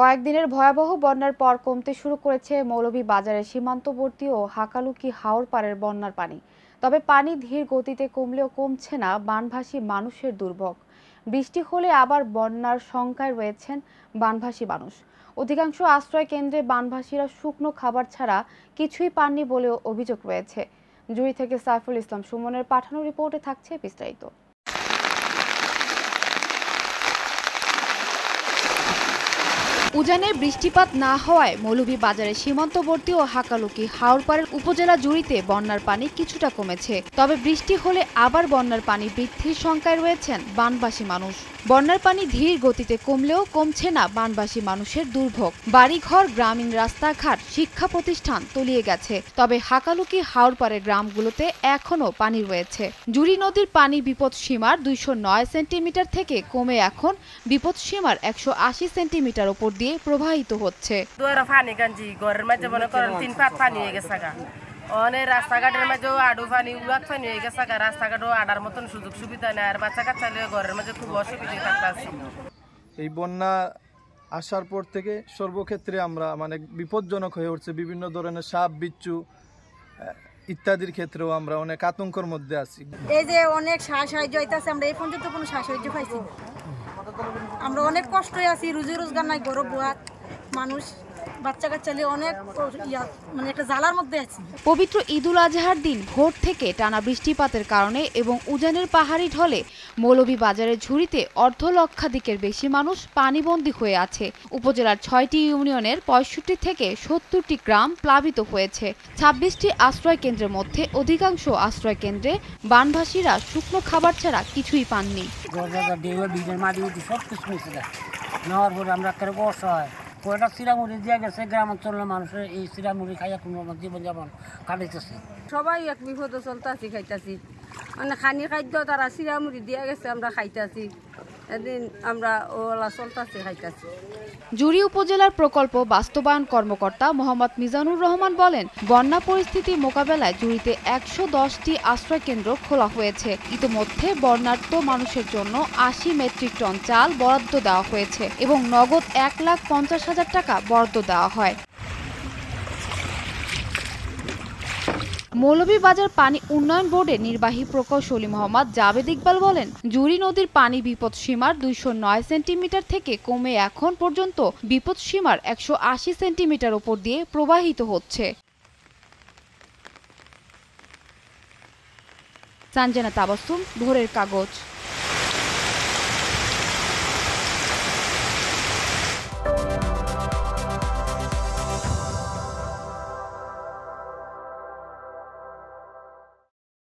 কয়েকদিনের ভয়াবহ বন্যার পর কমতে শুরু করেছে মৌলভী বাজারের সীমান্তবর্তী ও হাকালুকি হাওর পাড়ের বন্যার পানি তবে পানি ধীর গতিতে কমলেও কমছে না বানভাসী মানুষের দুর্ভোগ বৃষ্টি হলে আবার বন্যার শঙ্কায় রয়েছেন বানভাসী মানুষ অধিকাংশ আশ্রয় কেন্দ্রে বানভাসীরা শুকনো খাবার ছাড়া কিছুই পাননি বলেও অভিযোগ রয়েছে জুড়ি থেকে সাইফুল ইসলাম সুমনের পাঠানো রিপোর্টে থাকছে বিস্তারিত উজানে বৃষ্টিপাত না হওয়ায় মৌলভী বাজারের সীমান্তবর্তী ও হাকালুকি হাওড়পাড়ের উপজেলা জুড়িতে বন্যার পানি কিছুটা কমেছে তবে বৃষ্টি হলে আবার বন্যার পানি বৃদ্ধির শঙ্কায় রয়েছেন বানবাসী মানুষ বন্যার পানি ধীর গতিতে কমলেও কমছে না বানবাসী মানুষের দুর্ভোগ বাড়িঘর গ্রামীণ রাস্তাঘাট শিক্ষা প্রতিষ্ঠান তলিয়ে গেছে তবে হাকালুকি হাওড়পাড়ের গ্রামগুলোতে এখনও পানি রয়েছে জুড়ি নদীর পানি বিপদ সীমার দুইশো সেন্টিমিটার থেকে কমে এখন বিপদ সীমার একশো সেন্টিমিটার ওপর দিয়ে প্রবাহিত হচ্ছে অনেক রাস্তাঘাটের মাঝে আডু পানি উলাক পানি হয়ে গেছে রাস্তাঘাটও আডার মতন সুযোগ সুবিধা নেই আর বাচ্চা কাচ্চা ঘরের মাঝে খুব অসুবিধা থাকতে এই বন্যা আসার পর থেকে সর্বক্ষেত্রে আমরা মানে বিপজ্জনক হয়ে উঠছে বিভিন্ন ধরনের সাপ বিচ্ছু ইত্যাদির ক্ষেত্রেও আমরা অনেক আতঙ্কর মধ্যে আছি এই যে অনেক সাহায্য হইতেছে আমরা এই পর্যন্ত কোনো সাহায্য পাইছি আমরা অনেক কষ্টই আছি রুজি রোজগার নাই গরব বুয়াত মানুষ মানে পবিত্র ঈদুল আজহার দিন ভোর থেকে টানা বৃষ্টিপাতের কারণে এবং উজানের পাহাড়ি ঢলে মৌলভী বাজারের ঝুড়িতে অর্ধ লক্ষাধিকের বেশি মানুষ পানিবন্দী হয়ে আছে উপজেলার ছয়টি ইউনিয়নের পঁয়ষট্টি থেকে সত্তরটি গ্রাম প্লাবিত হয়েছে ছাব্বিশটি আশ্রয় কেন্দ্রের মধ্যে অধিকাংশ আশ্রয় কেন্দ্রে বানভাসীরা শুকনো খাবার ছাড়া কিছুই পাননি আমরা অসহায় কয়টা চিরামুড়ি দিয়ে গেছে গ্রামাঞ্চলের মানুষের এই চিরামুড়ি খাইয়া কোনো জীবনযাপন কাটাইতেছে সবাই এক বিপদ চলতাছি খাইতাছি মানে খানি খাদ্য তারা চিরামুড়ি দিয়ে গেছে আমরা খাইতেছি এদিন আমরা ওলা খাইতেছি জুরি উপজেলার প্রকল্প বাস্তবায়ন কর্মকর্তা মোহাম্মদ মিজানুর রহমান বলেন বন্যা পরিস্থিতি মোকাবেলায় জুরিতে একশো দশটি আশ্রয়কেন্দ্র খোলা হয়েছে ইতোমধ্যে বন্যার্থ মানুষের জন্য আশি মেট্রিক টন চাল বরাদ্দ দেওয়া হয়েছে এবং নগদ এক লাখ পঞ্চাশ হাজার টাকা বরাদ্দ দেওয়া হয় মৌলভীবাজার পানি উন্নয়ন বোর্ডের নির্বাহী প্রকৌশলী মোহাম্মদ জাবেদ ইকবাল বলেন জুরি নদীর পানি বিপদ সীমার দুইশো নয় সেন্টিমিটার থেকে কমে এখন পর্যন্ত বিপদ সীমার একশো আশি সেন্টিমিটার ওপর দিয়ে প্রবাহিত হচ্ছে সঞ্জনা তাবাসুম ভোরের কাগজ